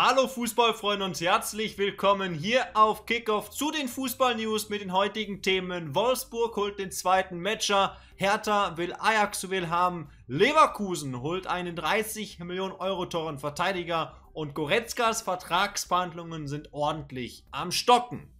Hallo Fußballfreunde und herzlich willkommen hier auf Kickoff zu den Fußball-News mit den heutigen Themen. Wolfsburg holt den zweiten Matcher, Hertha will Ajax zu will haben, Leverkusen holt einen 30 Millionen Euro teuren Verteidiger und Goretzkas Vertragsverhandlungen sind ordentlich am Stocken.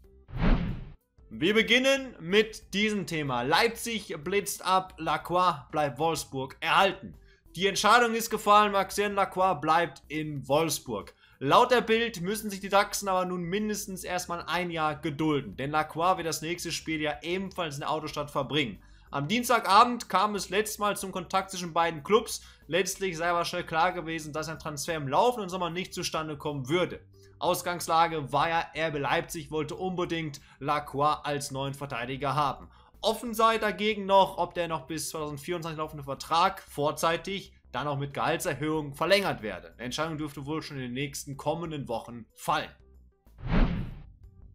Wir beginnen mit diesem Thema. Leipzig blitzt ab, Lacroix bleibt Wolfsburg erhalten. Die Entscheidung ist gefallen, Maxien Lacroix bleibt in Wolfsburg. Laut der Bild müssen sich die Dachsen aber nun mindestens erstmal ein Jahr gedulden, denn Lacroix wird das nächste Spiel ja ebenfalls in der Autostadt verbringen. Am Dienstagabend kam es letztes Mal zum Kontakt zwischen beiden Clubs. Letztlich sei aber schnell klar gewesen, dass ein Transfer im laufenden Sommer nicht zustande kommen würde. Ausgangslage war ja, RB Leipzig wollte unbedingt Lacroix als neuen Verteidiger haben. Offen sei dagegen noch, ob der noch bis 2024 laufende Vertrag vorzeitig dann auch mit Gehaltserhöhungen verlängert werde. Eine Entscheidung dürfte wohl schon in den nächsten kommenden Wochen fallen.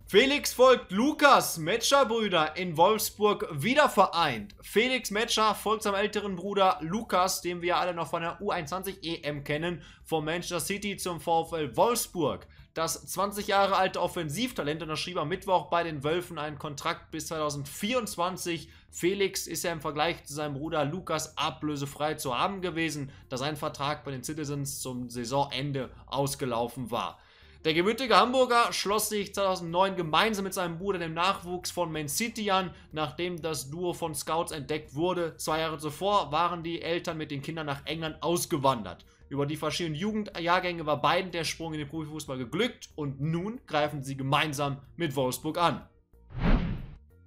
Felix folgt Lukas, Metscher-Brüder, in Wolfsburg wieder vereint. Felix Metscher folgt seinem älteren Bruder Lukas, den wir alle noch von der U21 EM e kennen, vom Manchester City zum VfL Wolfsburg. Das 20 Jahre alte Offensivtalent unterschrieb am Mittwoch bei den Wölfen einen Kontrakt bis 2024. Felix ist ja im Vergleich zu seinem Bruder Lukas ablösefrei zu haben gewesen, da sein Vertrag bei den Citizens zum Saisonende ausgelaufen war. Der gebürtige Hamburger schloss sich 2009 gemeinsam mit seinem Bruder dem Nachwuchs von Man City an, nachdem das Duo von Scouts entdeckt wurde. Zwei Jahre zuvor waren die Eltern mit den Kindern nach England ausgewandert. Über die verschiedenen Jugendjahrgänge war beiden der Sprung in den Profifußball geglückt und nun greifen sie gemeinsam mit Wolfsburg an.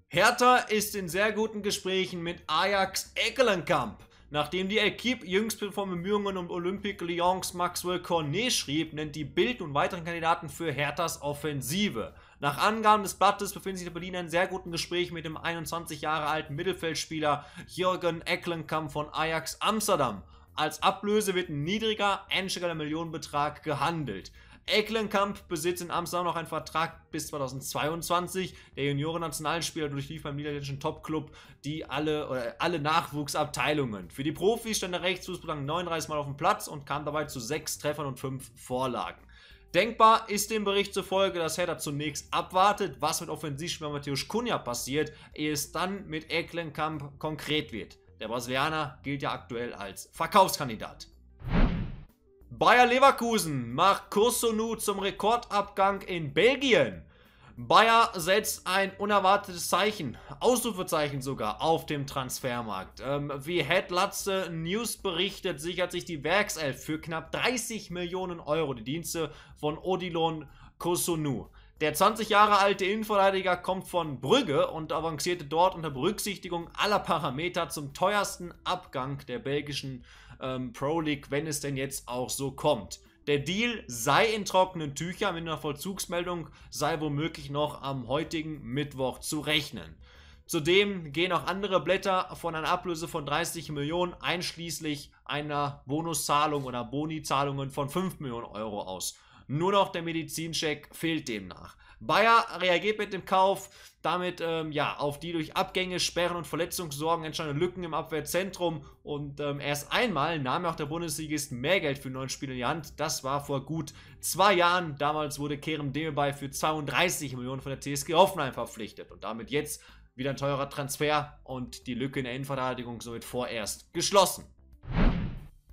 Hertha ist in sehr guten Gesprächen mit Ajax Ekelenkamp. Nachdem die Equipe jüngst von Bemühungen um Olympique Lyons Maxwell Cornet schrieb, nennt die Bild nun weiteren Kandidaten für Herthas Offensive. Nach Angaben des Blattes befindet sich der Berliner in sehr guten Gesprächen mit dem 21 Jahre alten Mittelfeldspieler Jürgen Ecklenkamp von Ajax Amsterdam. Als Ablöse wird ein niedriger, einstelliger Millionenbetrag gehandelt. Ecklenkamp besitzt in Amsterdam noch einen Vertrag bis 2022. Der Juniorennationalspieler durchlief beim niederländischen Topclub die alle, oder alle Nachwuchsabteilungen. Für die Profis stand der Rechtsfußballer 39 Mal auf dem Platz und kam dabei zu sechs Treffern und fünf Vorlagen. Denkbar ist dem Bericht zufolge, dass Hertha zunächst abwartet, was mit Offensivspieler Matthäus Kunja passiert, ehe es dann mit Ecklenkamp konkret wird. Der Brasilianer gilt ja aktuell als Verkaufskandidat. Bayer Leverkusen macht Kursunu zum Rekordabgang in Belgien. Bayer setzt ein unerwartetes Zeichen, Ausrufezeichen sogar, auf dem Transfermarkt. Ähm, wie Head Latze News berichtet, sichert sich die Werkself für knapp 30 Millionen Euro die Dienste von Odilon Kosunu. Der 20 Jahre alte Innenverteidiger kommt von Brügge und avancierte dort unter Berücksichtigung aller Parameter zum teuersten Abgang der belgischen ähm, Pro League, wenn es denn jetzt auch so kommt. Der Deal sei in trockenen Tüchern, mit einer Vollzugsmeldung sei womöglich noch am heutigen Mittwoch zu rechnen. Zudem gehen auch andere Blätter von einer Ablöse von 30 Millionen einschließlich einer Bonuszahlung oder Bonizahlungen von 5 Millionen Euro aus. Nur noch der Medizincheck fehlt demnach. Bayer reagiert mit dem Kauf, damit ähm, ja auf die durch Abgänge, Sperren und Verletzungssorgen entstandenen Lücken im Abwehrzentrum und ähm, erst einmal nahm auch der Bundesligist mehr Geld für neun Spiele in die Hand. Das war vor gut zwei Jahren. Damals wurde Kerem Demirbay für 32 Millionen von der TSG Hoffenheim verpflichtet und damit jetzt wieder ein teurer Transfer und die Lücke in der Innenverteidigung somit vorerst geschlossen.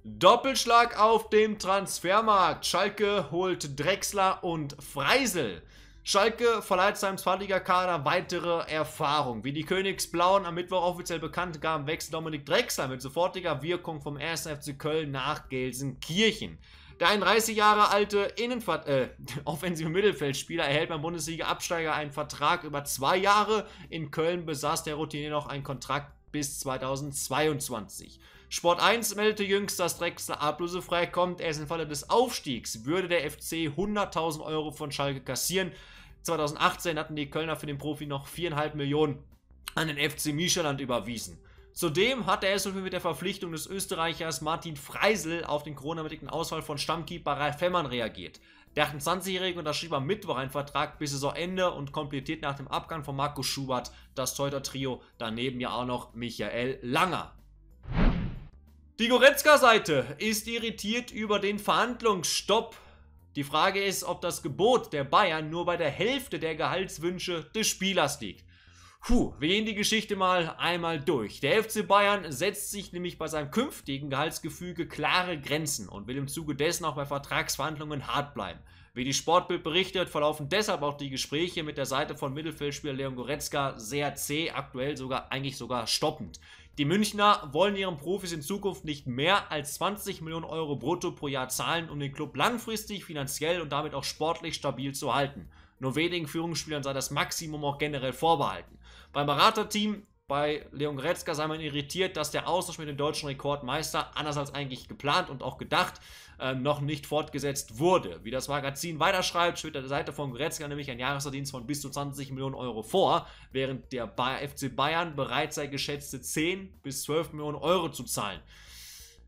Doppelschlag auf dem Transfermarkt. Schalke holt Drexler und Freisel. Schalke verleiht seinem Zweitligakader weitere Erfahrung. Wie die Königsblauen am Mittwoch offiziell bekannt gaben, wechselt Dominik Drexler mit sofortiger Wirkung vom 1. FC Köln nach Gelsenkirchen. Der 31 Jahre alte Innenver äh, offensive Mittelfeldspieler erhält beim Bundesliga-Absteiger einen Vertrag über zwei Jahre. In Köln besaß der Routine noch einen Kontrakt bis 2022. Sport 1 meldete jüngst, dass Drexler ablösefrei kommt. Er ist im Falle des Aufstiegs würde der FC 100.000 Euro von Schalke kassieren. 2018 hatten die Kölner für den Profi noch 4,5 Millionen an den FC Mischeland überwiesen. Zudem hat der SUV mit der Verpflichtung des Österreichers Martin Freisel auf den corona-bedingten Ausfall von Stammkeeper Ralf Femmern reagiert. Der 28-Jährige unterschrieb am Mittwoch einen Vertrag bis Saisonende und komplettiert nach dem Abgang von Markus Schubert das Teuter-Trio, daneben ja auch noch Michael Langer. Die Goretzka-Seite ist irritiert über den Verhandlungsstopp. Die Frage ist, ob das Gebot der Bayern nur bei der Hälfte der Gehaltswünsche des Spielers liegt. Puh, wir gehen die Geschichte mal einmal durch. Der FC Bayern setzt sich nämlich bei seinem künftigen Gehaltsgefüge klare Grenzen und will im Zuge dessen auch bei Vertragsverhandlungen hart bleiben. Wie die Sportbild berichtet, verlaufen deshalb auch die Gespräche mit der Seite von Mittelfeldspieler Leon Goretzka sehr zäh, aktuell sogar eigentlich sogar stoppend. Die Münchner wollen ihren Profis in Zukunft nicht mehr als 20 Millionen Euro brutto pro Jahr zahlen, um den Club langfristig finanziell und damit auch sportlich stabil zu halten. Nur wenigen Führungsspielern sei das Maximum auch generell vorbehalten. Beim Beraterteam bei Leon Goretzka sei man irritiert, dass der Austausch mit dem deutschen Rekordmeister, anders als eigentlich geplant und auch gedacht, äh, noch nicht fortgesetzt wurde. Wie das Magazin weiterschreibt, schwebt der Seite von Goretzka nämlich ein Jahresverdienst von bis zu 20 Millionen Euro vor, während der FC Bayern bereit sei, geschätzte 10 bis 12 Millionen Euro zu zahlen.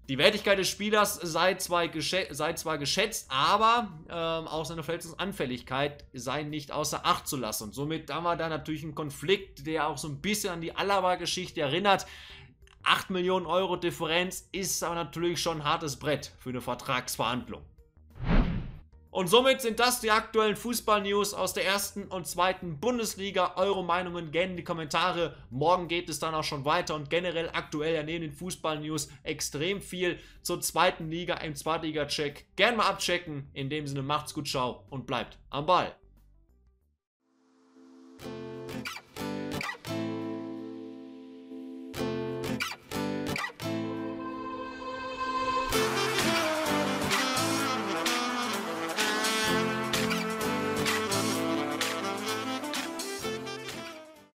Die Wertigkeit des Spielers sei, zwar geschätzt, aber ähm, auch seine Verletzungsanfälligkeit sei nicht außer Acht zu lassen. Und somit haben wir da natürlich einen Konflikt, der auch so ein bisschen an die Alaba-Geschichte erinnert. 8 Millionen Euro Differenz ist aber natürlich schon ein hartes Brett für eine Vertragsverhandlung. Und somit sind das die aktuellen Fußball-News aus der ersten und zweiten Bundesliga. Eure Meinungen gerne in die Kommentare. Morgen geht es dann auch schon weiter und generell aktuell ja neben den Fußball-News extrem viel zur zweiten Liga im Zweitliga-Check. Gerne mal abchecken. In dem Sinne macht's gut, ciao und bleibt am Ball.